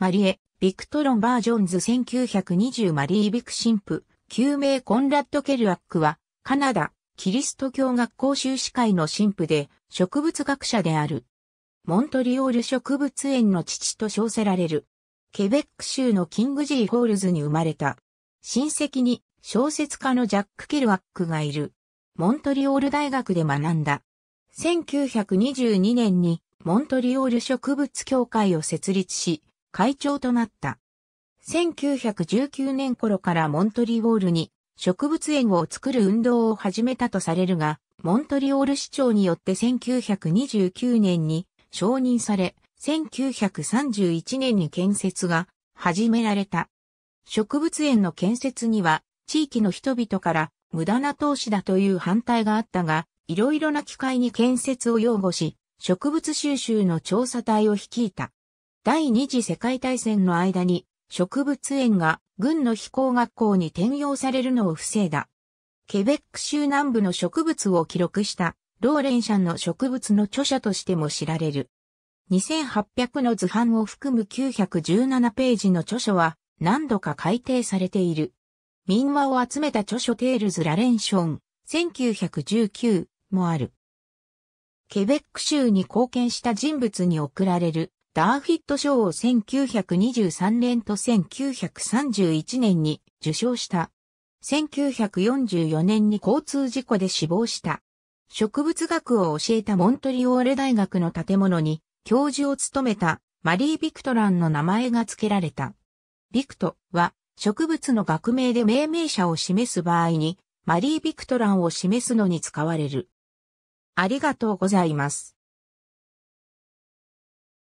マリエ、ビクト・ロン・バージョンズ1920マリー・ビク神父、救命コンラッド・ケルアックは、カナダ、キリスト教学校修士会の神父で、植物学者である。モントリオール植物園の父と称せられる。ケベック州のキングジー・ホールズに生まれた。親戚に小説家のジャック・ケルアックがいる。モントリオール大学で学んだ。1922年にモントリオール植物協会を設立し、会長となった。1919年頃からモントリオールに植物園を作る運動を始めたとされるが、モントリオール市長によって1929年に承認され、1931年に建設が始められた。植物園の建設には地域の人々から無駄な投資だという反対があったが、いろいろな機会に建設を擁護し、植物収集の調査隊を率いた。第二次世界大戦の間に植物園が軍の飛行学校に転用されるのを防いだ。ケベック州南部の植物を記録したローレンシャンの植物の著者としても知られる。2800の図版を含む917ページの著書は何度か改訂されている。民話を集めた著書テールズ・ラレンション、1919もある。ケベック州に貢献した人物に贈られるダーフィット賞を1923年と1931年に受賞した。1944年に交通事故で死亡した。植物学を教えたモントリオール大学の建物に教授を務めたマリー・ビクトランの名前が付けられた。ビクトは植物の学名で命名者を示す場合にマリー・ビクトランを示すのに使われる。ありがとうございます。